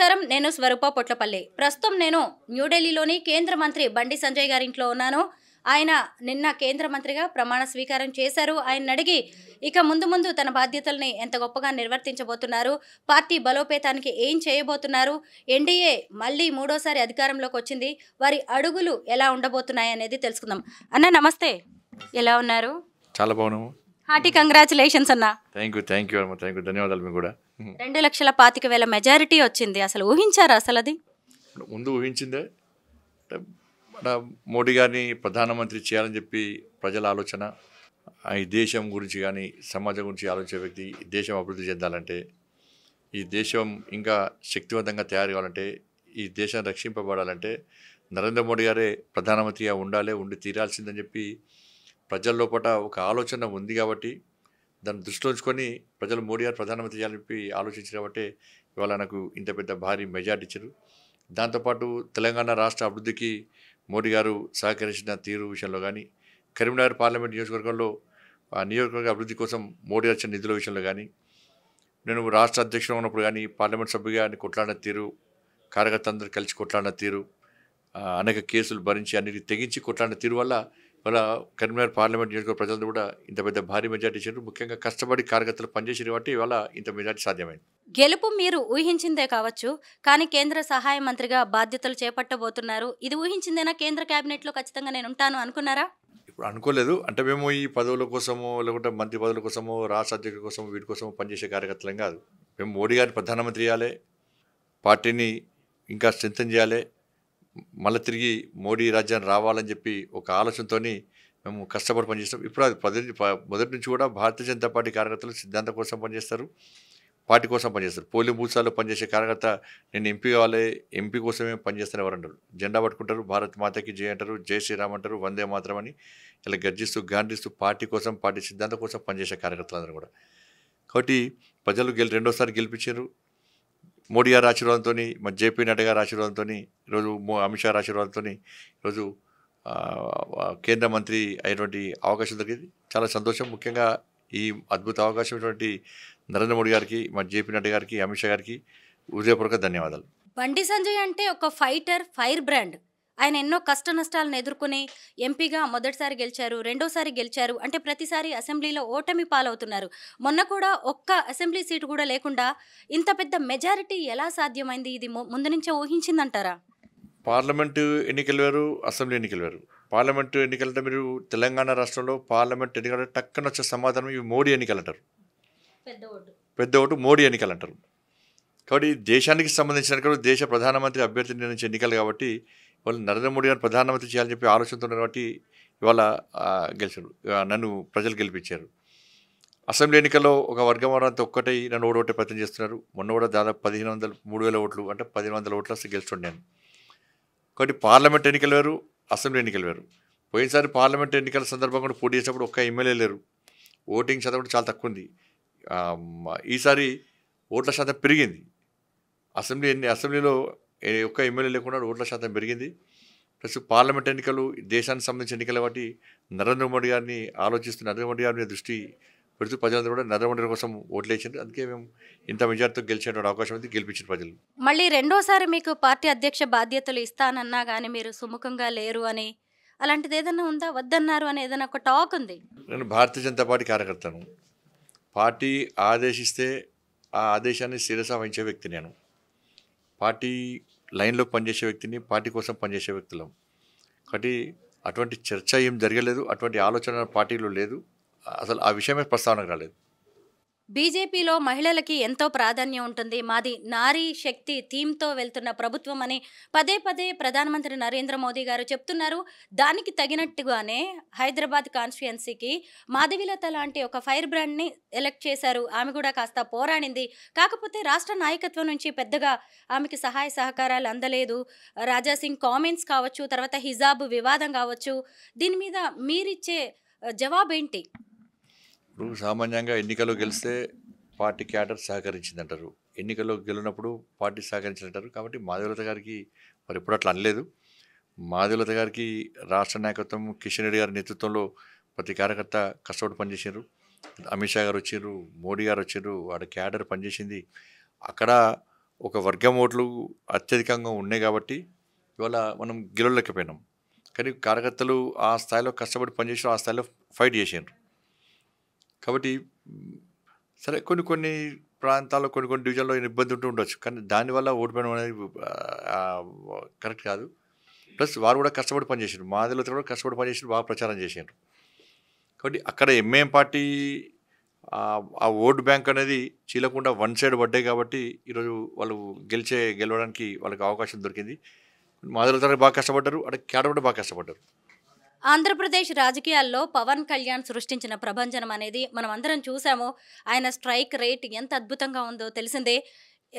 నమస్కారం నేను స్వరూప పొట్లపల్లి ప్రస్తుతం నేను న్యూఢిల్లీలోని కేంద్ర మంత్రి బండి సంజయ్ గారి ఇంట్లో ఉన్నాను ఆయన నిన్న కేంద్ర మంత్రిగా ప్రమాణ స్వీకారం చేశారు ఆయన అడిగి ఇక ముందు ముందు తన బాధ్యతల్ని ఎంత గొప్పగా నిర్వర్తించబోతున్నారు పార్టీ బలోపేతానికి ఏం చేయబోతున్నారు ఎన్డీఏ మళ్ళీ మూడోసారి అధికారంలోకి వచ్చింది వారి అడుగులు ఎలా ఉండబోతున్నాయి అనేది తెలుసుకుందాం అన్న నమస్తే ఎలా ఉన్నారు చాలా బాగున్నాము హార్టీ కంగ్రాచులేషన్స్ అన్న thank you thank you thank you ధన్యవాదాలు మీకు కూడా రెండు లక్షల పాతిక వేల మెజారిటీ వచ్చింది అసలు ఊహించారా అసలు అది ముందు ఊహించిందే మోడీ గారిని ప్రధానమంత్రి చేయాలని చెప్పి ప్రజల ఆలోచన ఈ దేశం గురించి కానీ సమాజం గురించి ఆలోచించే వ్యక్తి దేశం అభివృద్ధి చెందాలంటే ఈ దేశం ఇంకా శక్తివంతంగా తయారు కావాలంటే ఈ దేశం రక్షింపబడాలంటే నరేంద్ర మోడీ గారే ప్రధానమంత్రిగా ఉండాలి ఉండి తీరాల్సిందని చెప్పి ప్రజల లోపల ఒక ఆలోచన ఉంది కాబట్టి దాన్ని దృష్టిలో ఉంచుకొని ప్రజలు మోడీ గారు ప్రధానమంత్రి చేయాలని చెప్పి ఆలోచించారు కాబట్టి ఇవాళ నాకు ఇంత పెద్ద భారీ మెజార్టీ ఇచ్చారు దాంతోపాటు తెలంగాణ రాష్ట్ర అభివృద్ధికి మోడీ గారు సహకరించిన తీరు విషయంలో కానీ కరీంనగర్ పార్లమెంట్ నియోజకవర్గంలో ఆ నియోజకవర్గ అభివృద్ధి కోసం మోడీ గారు నిధుల విషయంలో కానీ నేను రాష్ట్ర అధ్యక్షుడు ఉన్నప్పుడు కానీ పార్లమెంట్ సభ్యుగా కొట్లాడిన తీరు కార్యకర్తలందరూ కలిసి కొట్లాడిన తీరు అనేక కేసులు భరించి అన్నిటి తెగించి కొట్లాడిన తీరు వల్ల మన కరీంనగర్ పార్లమెంట్ నియోజకవర్గ ప్రజలు కూడా ఇంత పెద్ద భారీ మెజార్టీ ఇచ్చారు ముఖ్యంగా కష్టపడి కార్యకర్తలు పనిచేసిన కాబట్టి ఇవాళ ఇంత మెజార్టీ సాధ్యమైంది గెలుపు మీరు ఊహించిందే కావచ్చు కానీ కేంద్ర సహాయ మంత్రిగా బాధ్యతలు చేపట్టబోతున్నారు ఇది ఊహించిందేనా కేంద్ర కేబినెట్లో ఖచ్చితంగా నేను ఉంటాను అనుకున్నారా ఇప్పుడు అనుకోలేదు అంటే మేము ఈ పదవుల కోసమో లేకుంటే మంత్రి పదవుల కోసమో రాష్ట్ర అధ్యక్షుల కోసం వీటి కోసం పనిచేసే కార్యకర్తలం కాదు మేము మోడీ గారిని ప్రధానమంత్రి చేయాలి పార్టీని ఇంకా స్ట్రెంగ్ చేయాలి మళ్ళీ తిరిగి మోడీ రాజ్యాన్ని రావాలని చెప్పి ఒక ఆలోచనతో మేము కష్టపడి పనిచేస్తాం ఇప్పుడు అది మొదటి మొదటి నుంచి కూడా భారతీయ జనతా పార్టీ కార్యకర్తలు సిద్ధాంతం కోసం పనిచేస్తారు పార్టీ కోసం పనిచేస్తారు పోలింగ్ బూత్సాల్లో పనిచేసే కార్యకర్త నేను ఎంపీ కావాలి ఎంపీ కోసమే పనిచేస్తాను ఎవరు అంటారు జెండా పట్టుకుంటారు భారత్ మాతకి జయ అంటారు జై శ్రీరామ్ అంటారు వందే మాత్రం అని ఇలా గర్జిస్తూ గాంధిస్తూ పార్టీ కోసం పార్టీ సిద్ధాంతం కోసం పనిచేసే కార్యకర్తలందరూ కూడా కాబట్టి ప్రజలు గెలి రెండోసారి గెలిపించారు మోడీ గారి ఆశీర్వాదంతో మన జేపీ నడ్డా గారి ఆశీర్వాదంతో ఈరోజు అమిత్ షా ఆశీర్వాదంతో ఈరోజు కేంద్ర మంత్రి అయినటువంటి అవకాశం దొరికింది చాలా సంతోషం ముఖ్యంగా ఈ అద్భుత అవకాశం ఇటువంటి నరేంద్ర మోడీ గారికి మన జేపీ నడ్డా గారికి అమిత్ షా గారికి హృదయపూర్వక ధన్యవాదాలు బండి సంజయ్ అంటే ఒక ఫైటర్ ఫైర్ బ్రాండ్ ఆయన ఎన్నో కష్ట నష్టాలను ఎదుర్కొని ఎంపీగా మొదటిసారి గెలిచారు రెండోసారి గెలిచారు అంటే ప్రతిసారి అసెంబ్లీలో ఓటమి పాలవుతున్నారు మొన్న కూడా ఒక్క అసెంబ్లీ సీటు కూడా లేకుండా ఇంత పెద్ద మెజారిటీ ఎలా సాధ్యమైంది ఇది ముందు నుంచే ఊహించిందంటారా పార్లమెంటు ఎన్నికలు వేరు అసెంబ్లీ ఎన్నికలు వేరు పార్లమెంటు ఎన్నికలంటే మీరు తెలంగాణ రాష్ట్రంలో పార్లమెంట్ ఎన్నికల టక్కన వచ్చే సమాధానం ఇవి మోడీ ఎన్నికలు అంటారు పెద్ద ఓటు పెద్ద ఓటు మోడీ ఎన్నికలు అంటారు కాబట్టి దేశానికి సంబంధించిన దేశ ప్రధానమంత్రి అభ్యర్థి నిర్ణయించే ఎన్నికలు కాబట్టి వాళ్ళు నరేంద్ర మోడీ గారు ప్రధానమంత్రి చేయాలని చెప్పి ఆలోచనతో కాబట్టి ఇవాళ గెలిచారు నన్ను ప్రజలు గెలిపించారు అసెంబ్లీ ఎన్నికల్లో ఒక వర్గం వారంతా ఒక్కటై నన్ను ఓడగొట్టే ప్రయత్నం చేస్తున్నారు మొన్న కూడా దాదాపు పదిహేను వందల మూడు వేల ఓట్లు అంటే పదిహేను వందల ఓట్లు వస్తే నేను కాబట్టి పార్లమెంట్ ఎన్నికలు వేరు అసెంబ్లీ ఎన్నికలు వేరు పోయినసారి పార్లమెంట్ ఎన్నికల సందర్భంగా కూడా పోటీ చేసినప్పుడు ఒక్క ఎమ్మెల్యే లేరు ఓటింగ్ శాతం కూడా చాలా తక్కువ ఉంది ఈసారి ఓట్ల శాతం పెరిగింది అసెంబ్లీ అసెంబ్లీలో ఒక్క ఎమ్మెల్యే లేకుండా ఓట్ల శాతం పెరిగింది ప్లస్ పార్లమెంట్ ఎన్నికలు దేశానికి సంబంధించిన ఎన్నికల వాటి నరేంద్ర మోడీ గారిని ఆలోచిస్తున్న నరేంద్ర మోడీ గారి మీద దృష్టి పెడుతూ ప్రజలందరూ కూడా నరేంద్ర మోడీ కోసం ఓట్లు వేసింది అందుకే మేము ఇంత మెజార్టీతో గెలిచేటువంటి అవకాశం ఉంది గెలిపించిన ప్రజలు మళ్ళీ రెండోసారి మీకు పార్టీ అధ్యక్ష బాధ్యతలు ఇస్తానన్నా కానీ మీరు సుముఖంగా లేరు అని అలాంటిది ఏదైనా ఉందా వద్దన్నారు అని ఏదైనా ఒక టాక్ ఉంది నేను భారతీయ జనతా పార్టీ కార్యకర్తను పార్టీ ఆదేశిస్తే ఆ ఆదేశాన్ని శిరస వహించే వ్యక్తి నేను పార్టీ లైన్లో పనిచేసే వ్యక్తిని పార్టీ కోసం పనిచేసే వ్యక్తులం కాబట్టి అటువంటి చర్చ ఏం జరగలేదు అటువంటి ఆలోచన పార్టీలో లేదు అసలు ఆ విషయమే ప్రస్తావనకు రాలేదు బీజేపీలో మహిళలకి ఎంతో ప్రాధాన్యం ఉంటుంది మాది నారీ శక్తి థీమ్తో వెళ్తున్న ప్రభుత్వం అని పదే పదే ప్రధానమంత్రి నరేంద్ర మోదీ గారు చెప్తున్నారు దానికి తగినట్టుగానే హైదరాబాద్ కాన్స్టిట్యున్సీకి మాధవిలత లాంటి ఒక ఫైర్ బ్రాండ్ని ఎలెక్ట్ చేశారు ఆమె కూడా కాస్త పోరాడింది కాకపోతే రాష్ట్ర నాయకత్వం నుంచి పెద్దగా ఆమెకి సహాయ సహకారాలు అందలేదు రాజాసింగ్ కామెంట్స్ కావచ్చు తర్వాత హిజాబ్ వివాదం కావచ్చు దీని మీద మీరిచ్చే జవాబేంటి ఇప్పుడు సామాన్యంగా ఎన్నికల్లో గెలిస్తే పార్టీ క్యాడర్ సహకరించిందంటారు ఎన్నికల్లో గెలినప్పుడు పార్టీ సహకరించినట్టారు కాబట్టి మాధవలత గారికి మరి ఇప్పుడు అట్లా అనలేదు మాధవలత గారికి రాష్ట్ర నాయకత్వం కిషన్ రెడ్డి గారి నేతృత్వంలో ప్రతి కార్యకర్త కష్టపడి పనిచేసారు అమిత్ షా గారు వచ్చారు మోడీ గారు వచ్చారు వాడు క్యాడర్ పనిచేసింది అక్కడ ఒక వర్గం ఓట్లు అత్యధికంగా ఉన్నాయి కాబట్టి ఇవాళ మనం గెలవలేకపోయినాం కానీ కార్యకర్తలు ఆ స్థాయిలో కష్టపడి పనిచేసారు ఆ స్థాయిలో ఫైట్ చేసారు కాబట్టి సరే కొన్ని కొన్ని ప్రాంతాల్లో కొన్ని కొన్ని డివిజన్లో ఇబ్బంది ఉంటూ ఉండొచ్చు కానీ దానివల్ల ఓడిపోయిన అనేది కరెక్ట్ కాదు ప్లస్ వారు కూడా కష్టపడి పనిచేసారు మాదిలో కూడా కష్టపడి పనిచేసారు బాగా ప్రచారం చేసారు కాబట్టి అక్కడ ఎంఏం పార్టీ ఆ ఓటు బ్యాంక్ అనేది చీలకుండా వన్ సైడ్ పడ్డాయి కాబట్టి ఈరోజు వాళ్ళు గెలిచే గెలవడానికి వాళ్ళకి అవకాశం దొరికింది మాదిరి బాగా కష్టపడ్డారు అక్కడ కేడ కూడా బాగా కష్టపడ్డారు ఆంధ్రప్రదేశ్ రాజకీయాల్లో పవన్ కళ్యాణ్ సృష్టించిన ప్రభంజనం అనేది మనం అందరం చూసాము ఆయన స్ట్రైక్ రేట్ ఎంత అద్భుతంగా ఉందో తెలిసిందే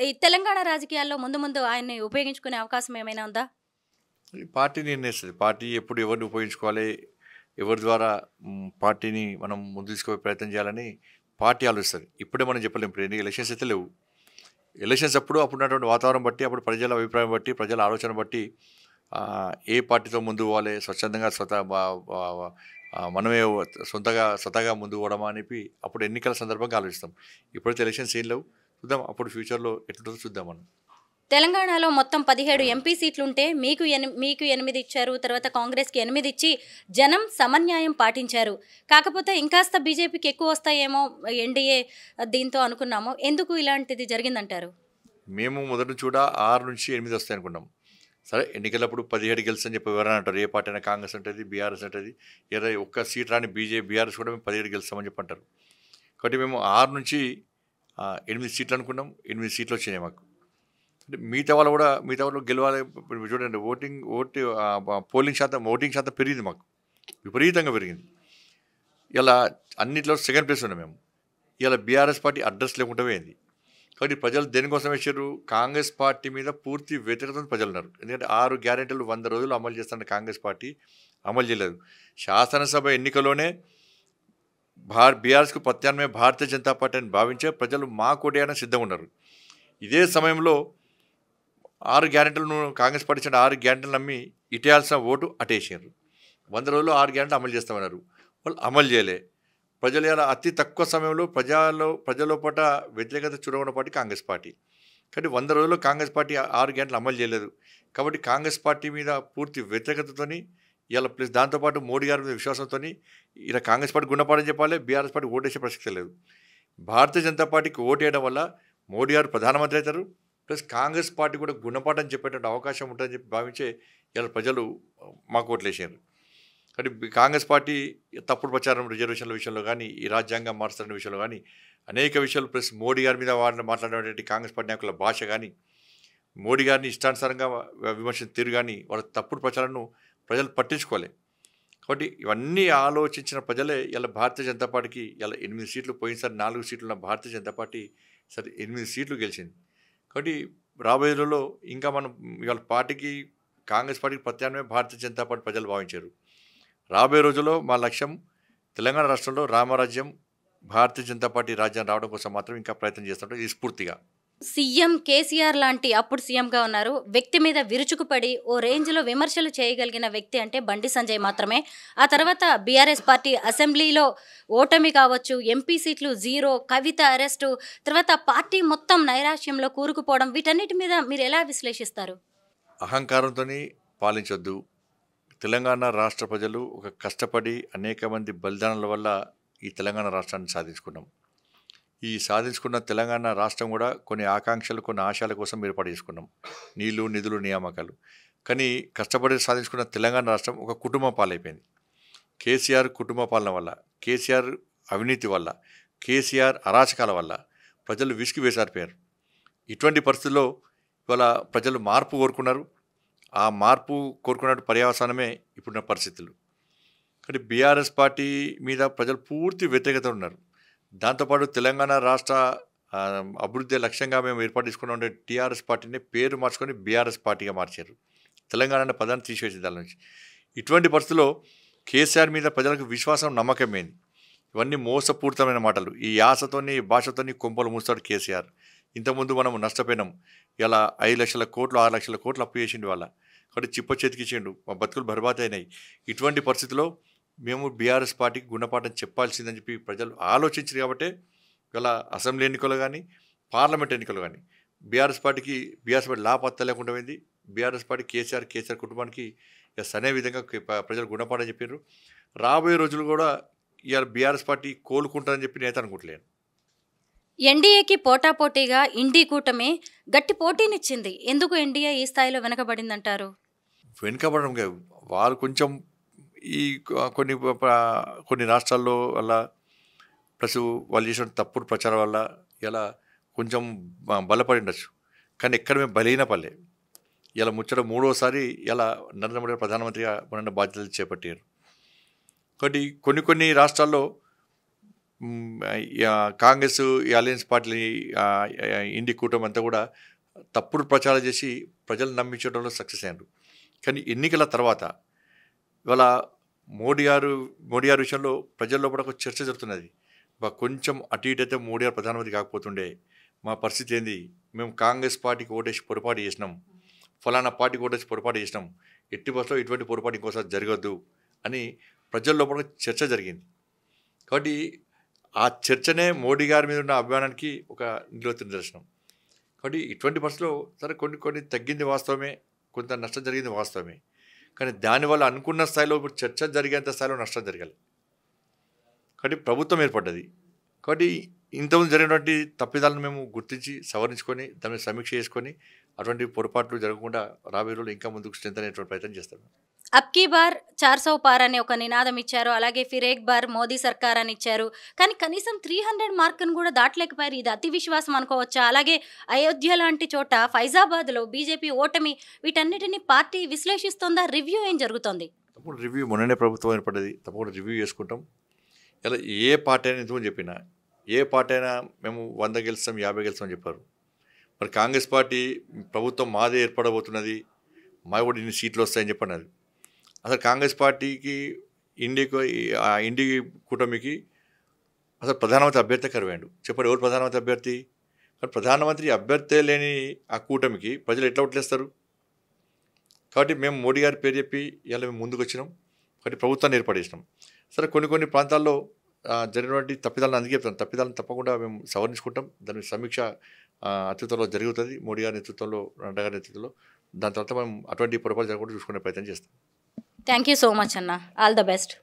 ఈ తెలంగాణ రాజకీయాల్లో ముందు ముందు ఆయన్ని ఉపయోగించుకునే అవకాశం ఏమైనా ఉందా పార్టీ నిర్ణయిస్తుంది పార్టీ ఎప్పుడు ఎవరిని ఉపయోగించుకోవాలి ఎవరి ద్వారా పార్టీని మనం ముందు తీసుకుపోయే ప్రయత్నం చేయాలని పార్టీ ఆలోచిస్తుంది ఇప్పుడే మనం చెప్పలేము ఇప్పుడు ఎన్ని ఎలక్షన్స్ అయితే లేవు ఎలక్షన్స్ అప్పుడు అప్పుడు వాతావరణం బట్టి అప్పుడు ప్రజల అభిప్రాయం బట్టి ప్రజల ఆలోచన బట్టి ఏ పార్టీతో ముందు పోవాలి స్వచ్ఛందంగా స్వత మనమే సొంతగా స్వతగా ముందు పోవడమా అనిపి అప్పుడు ఎన్నికల సందర్భంగా ఆలోచిస్తాం ఇప్పుడైతే ఎలక్షన్ సీన్ లేవు చూద్దాం అప్పుడు ఫ్యూచర్లో ఎట్లుంటుందో చూద్దాం మనం తెలంగాణలో మొత్తం పదిహేడు ఎంపీ సీట్లుంటే మీకు ఎని మీకు ఎనిమిది ఇచ్చారు తర్వాత కాంగ్రెస్కి ఎనిమిది ఇచ్చి జనం సమన్యాయం పాటించారు కాకపోతే ఇంకాస్త బీజేపీకి ఎక్కువ వస్తాయేమో ఎన్డీఏ దీంతో అనుకున్నాము ఎందుకు ఇలాంటిది జరిగిందంటారు మేము మొదటి చూడ ఆరు నుంచి ఎనిమిది వస్తాయి అనుకున్నాం సరే ఎన్నికలప్పుడు పదిహేడు గెలిచి అని చెప్పి ఎవరైనా అంటారు ఏ పార్టీ అయినా కాంగ్రెస్ అంటేది బీఆర్ఎస్ అంటేది ఇరవై ఒక్క సీట్ రాని బీజేపీ బీఆర్ఎస్ కూడా మేము పదిహేడు గెలుస్తామని చెప్పి అంటారు కాబట్టి మేము ఆరు నుంచి ఎనిమిది సీట్లు అనుకున్నాం ఎనిమిది సీట్లు వచ్చినాయి మాకు అంటే మిగతా వాళ్ళు కూడా మిగతా వాళ్ళు గెలవాలి చూడండి ఓటింగ్ ఓట్ పోలింగ్ శాతం ఓటింగ్ శాతం పెరిగింది మాకు విపరీతంగా పెరిగింది ఇలా అన్నింటిలో సెకండ్ ప్లేస్ ఉన్నాం మేము ఇలా బీఆర్ఎస్ పార్టీ అడ్రస్ లేకుండా పోయింది కాబట్టి ప్రజలు దేనికోసం ఇచ్చారు కాంగ్రెస్ పార్టీ మీద పూర్తి వ్యతిరేకత ప్రజలు ఉన్నారు ఎందుకంటే ఆరు గ్యారెంటీలు వంద రోజులు అమలు చేస్తున్న కాంగ్రెస్ పార్టీ అమలు చేయలేదు శాసనసభ ఎన్నికలోనే భా బీఆర్ఎస్కు ప్రత్యామ్నాయ భారతీయ జనతా పార్టీ అని భావించే ప్రజలు మా కోటేయన సిద్ధంగా ఉన్నారు ఇదే సమయంలో ఆరు గ్యారెంటీలను కాంగ్రెస్ పార్టీ ఇచ్చిన ఆరు గ్యారెంటీలు నమ్మి ఇటేయాల్సిన ఓటు అటేసారు వంద రోజులు ఆరు గ్యారెంటీలు అమలు చేస్తామన్నారు వాళ్ళు అమలు చేయలే ప్రజలు ఇలా అతి తక్కువ సమయంలో ప్రజల ప్రజలోపట వ్యతిరేకత చూడకున్న పార్టీ కాంగ్రెస్ పార్టీ కానీ వంద రోజుల్లో కాంగ్రెస్ పార్టీ ఆరు గంటలు అమలు చేయలేదు కాబట్టి కాంగ్రెస్ పార్టీ మీద పూర్తి వ్యతిరేకతతోని ఇలా ప్లస్ దాంతోపాటు మోడీ గారి మీద విశ్వాసంతో ఇలా కాంగ్రెస్ పార్టీ గుణపాఠం చెప్పాలి బీఆర్ఎస్ పార్టీ ఓటేసే ప్రసక్తి లేదు భారతీయ జనతా పార్టీకి ఓటేయడం వల్ల మోడీ గారు ప్రధానమంత్రి అవుతారు ప్లస్ కాంగ్రెస్ పార్టీ కూడా గుణపాఠం చెప్పేటువంటి అవకాశం ఉంటుందని చెప్పి భావించే ఇలా ప్రజలు మాకు ఓట్లేసారు కాబట్టి కాంగ్రెస్ పార్టీ తప్పుడు ప్రచారం రిజర్వేషన్ల విషయంలో కానీ ఈ రాజ్యాంగం మార్చడం విషయంలో కానీ అనేక విషయాలు ప్లస్ మోడీ గారి మీద వాడిన మాట్లాడేటువంటి కాంగ్రెస్ పార్టీ నాయకుల భాష కానీ మోడీ గారిని ఇష్టానుసారంగా విమర్శన తీరు కానీ వాళ్ళ తప్పుడు ప్రచారాలను ప్రజలు పట్టించుకోలే కాబట్టి ఇవన్నీ ఆలోచించిన ప్రజలే ఇలా భారతీయ జనతా పార్టీకి ఇలా ఎనిమిది సీట్లు పోయినసారి నాలుగు సీట్లు ఉన్న భారతీయ జనతా పార్టీ సరే ఎనిమిది సీట్లు గెలిచింది కాబట్టి రాబోయే రోజుల్లో ఇంకా మనం ఇవాళ పార్టీకి కాంగ్రెస్ పార్టీకి ప్రత్యామ్నాయం భారతీయ జనతా పార్టీ ప్రజలు భావించారు రాబోయే రోజుల్లో మా లక్ష్యం తెలంగాణ రాష్ట్రంలో రామరాజ్యం భారతీయ జనతా పార్టీ రాజ్యం రావడం కోసం మాత్రం ఇంకా ప్రయత్నం చేస్తుంటాం ఈ స్ఫూర్తిగా సీఎం కేసీఆర్ లాంటి అప్పుడు సీఎంగా ఉన్నారు వ్యక్తి మీద విరుచుకుపడి ఓ రేంజ్లో విమర్శలు చేయగలిగిన వ్యక్తి అంటే బండి సంజయ్ మాత్రమే ఆ తర్వాత బీఆర్ఎస్ పార్టీ అసెంబ్లీలో ఓటమి కావచ్చు ఎంపీ సీట్లు జీరో కవిత అరెస్టు తర్వాత పార్టీ మొత్తం నైరాశ్యంలో కూరుకుపోవడం వీటన్నిటి మీద మీరు ఎలా విశ్లేషిస్తారు అహంకారంతో పాలించొద్దు తెలంగాణ రాష్ట్ర ప్రజలు ఒక కష్టపడి అనేక మంది బలిదానాల వల్ల ఈ తెలంగాణ రాష్ట్రాన్ని సాధించుకున్నాం ఈ సాధించుకున్న తెలంగాణ రాష్ట్రం కూడా కొన్ని ఆకాంక్షలు కొన్ని ఆశాల కోసం ఏర్పాటు చేసుకున్నాం నీళ్లు నిధులు నియామకాలు కానీ కష్టపడి సాధించుకున్న తెలంగాణ రాష్ట్రం ఒక కుటుంబ పాలైపోయింది కేసీఆర్ కుటుంబ పాలన వల్ల కేసీఆర్ అవినీతి వల్ల కేసీఆర్ అరాచకాల వల్ల ప్రజలు విసిగి వేసారిపోయారు ఇటువంటి పరిస్థితుల్లో ఇవాళ ప్రజలు మార్పు కోరుకున్నారు ఆ మార్పు కోరుకున్నట్టు పర్యవసానమే ఇప్పుడున్న పరిస్థితులు కానీ బీఆర్ఎస్ పార్టీ మీద ప్రజలు పూర్తి వ్యతిరేకత ఉన్నారు దాంతోపాటు తెలంగాణ రాష్ట్ర అభివృద్ధి లక్ష్యంగా మేము ఏర్పాటు చేసుకున్న ఉండే టీఆర్ఎస్ పార్టీని పేరు మార్చుకొని బీఆర్ఎస్ పార్టీగా మార్చారు తెలంగాణ పదాన్ని తీసివేసే దాని నుంచి ఇటువంటి పరిస్థితుల్లో కేసీఆర్ మీద ప్రజలకు విశ్వాసం నమ్మకమైంది ఇవన్నీ మోసపూరితమైన మాటలు ఈ యాసతోని భాషతోని కొంపలు మూస్తాడు కేసీఆర్ ఇంతకుముందు మనం నష్టపోయినాం ఇలా ఐదు లక్షల కోట్లు ఆరు లక్షల కోట్లు అప్పు చేసిండి వాళ్ళ కాబట్టి చిప్ప చేతికిచ్చేయండు మా బతుకులు బర్బాద్ అయినాయి ఇటువంటి పరిస్థితిలో మేము బీఆర్ఎస్ పార్టీకి గుణపాఠం చెప్పాల్సిందని చెప్పి ప్రజలు ఆలోచించారు కాబట్టి ఇవాళ అసెంబ్లీ ఎన్నికలు కానీ పార్లమెంట్ ఎన్నికలు కానీ బీఆర్ఎస్ పార్టీకి బీఆర్ఎస్ పార్టీ లాపత్త లేకుండా పోయింది బీఆర్ఎస్ పార్టీ కేసీఆర్ కేసీఆర్ కుటుంబానికి ఎస్ అనే విధంగా ప్రజలు గుణపాఠం చెప్పారు రాబోయే రోజులు కూడా ఇవాళ బీఆర్ఎస్ పార్టీ కోలుకుంటారని చెప్పి నేత అనుకుంటలేను ఎన్డీఏకి పోటాపోటీగా ఇండీ కూటమి గట్టి పోటీనిచ్చింది ఎందుకు ఎన్డీఏ ఈ స్థాయిలో వెనకబడిందంటారు వెనుకబడడం వారు కొంచెం ఈ కొన్ని కొన్ని రాష్ట్రాల్లో వల్ల ప్లస్ వాళ్ళు చేసిన తప్పుడు ప్రచారం వల్ల ఇలా కొంచెం బలపడి ఉండొచ్చు కానీ ఎక్కడ మేము బలైన పల్లె ఇలా ముచ్చట మూడోసారి ఇలా నరేంద్ర మోడీ ప్రధానమంత్రిగా మన బాధ్యతలు చేపట్టారు కాబట్టి కొన్ని కొన్ని రాష్ట్రాల్లో కాంగ్రెస్ ఈ అలయన్స్ పార్టీ ఇండి కూటమి అంతా కూడా తప్పుడు ప్రచారం చేసి ప్రజలు నమ్మించడంలో సక్సెస్ అయ్యారు కానీ ఎన్నికల తర్వాత ఇవాళ మోడీ గారు మోడీ గారి విషయంలో ప్రజల్లో కూడా ఒక చర్చ జరుగుతున్నది కొంచెం అటు ఇటు అయితే మోడీ గారు ప్రధానమంత్రి కాకపోతుండే మా పరిస్థితి ఏంది మేము కాంగ్రెస్ పార్టీకి ఓటేసి పొరపాటు చేసినాం ఫలానా పార్టీకి ఓటేసి పొరపాటు చేసినాం ఎట్టి బస్సులో ఇటువంటి పొరపాటు ఇంకోసారి జరగద్దు అని ప్రజల్లో కూడా చర్చ జరిగింది కాబట్టి ఆ చర్చనే మోడీ గారి మీద ఉన్న అభిమానానికి ఒక నిలువ నిదర్శనం కాబట్టి ఇటువంటి పరిస్థితుల్లో సరే కొన్ని కొన్ని తగ్గింది వాస్తవమే కొంత నష్టం జరిగింది వాస్తవమే కానీ దానివల్ల అనుకున్న స్థాయిలో ఇప్పుడు చర్చ జరిగేంత స్థాయిలో నష్టం జరగాలి కాబట్టి ప్రభుత్వం ఏర్పడ్డది కాబట్టి ఇంతకుముందు జరిగినటువంటి తప్పిదాలను మేము గుర్తించి సవరించుకొని దాన్ని సమీక్ష చేసుకొని అటువంటి పొరపాట్లు జరగకుండా రాబోయే రోజులు ఇంకా ముందుకు స్ట్రెంత్ అనేటువంటి ప్రయత్నం చేస్తాము అబ్కీ బార్ చార్ సౌ పార్ అనే ఒక నినాదం ఇచ్చారు అలాగే ఫిరేక్ బార్ మోదీ సర్కార్ అని ఇచ్చారు కానీ కనీసం త్రీ హండ్రెడ్ మార్క్ను కూడా దాటలేకపోయారు ఇది అతి విశ్వాసం అనుకోవచ్చా అలాగే అయోధ్య లాంటి చోట ఫైజాబాద్లో బీజేపీ ఓటమి వీటన్నిటిని పార్టీ విశ్లేషిస్తోందా రివ్యూ ఏం జరుగుతోంది తప్పుడు రివ్యూ మొన్ననే ప్రభుత్వం ఏర్పడ్డది తప్పకుండా రివ్యూ చేసుకుంటాం ఇలా ఏ పార్టీ అయినా ఇంతకుముందు చెప్పినా ఏ పార్టీ అయినా మేము వంద గెలుస్తాం యాభై గెలుస్తాం చెప్పారు మరి కాంగ్రెస్ పార్టీ ప్రభుత్వం మాదే ఏర్పడబోతున్నది మా కూడా ఇన్ని సీట్లు వస్తాయని అది అసలు కాంగ్రెస్ పార్టీకి ఇండికి ఇండి కూటమికి అసలు ప్రధానమంత్రి అభ్యర్థి కరివాడు చెప్పండి ఎవరు ప్రధానమంత్రి అభ్యర్థి కానీ ప్రధానమంత్రి అభ్యర్థి లేని ఆ కూటమికి ప్రజలు ఎట్లా ఓట్లేస్తారు కాబట్టి మేము మోడీ గారి పేరు చెప్పి ఇలా మేము ముందుకు వచ్చినాం కాబట్టి ప్రభుత్వాన్ని ఏర్పడేసినాం సరే కొన్ని కొన్ని ప్రాంతాల్లో జరిగినటువంటి తప్పిదాలను అందుకే చెప్తాం తప్పిదాలను తప్పకుండా మేము సవరించుకుంటాం దాని సమీక్ష అత్యుతంలో జరుగుతుంది మోడీ గారి నేతృత్వంలో నడ్డా గారి నేతృత్వంలో దాని తర్వాత మేము అటువంటి పొరపాటు జరగకుండా చూసుకునే ప్రయత్నం చేస్తాం థ్యాంక్ యూ సో మచ్ అన్న ఆల్ ద బెస్ట్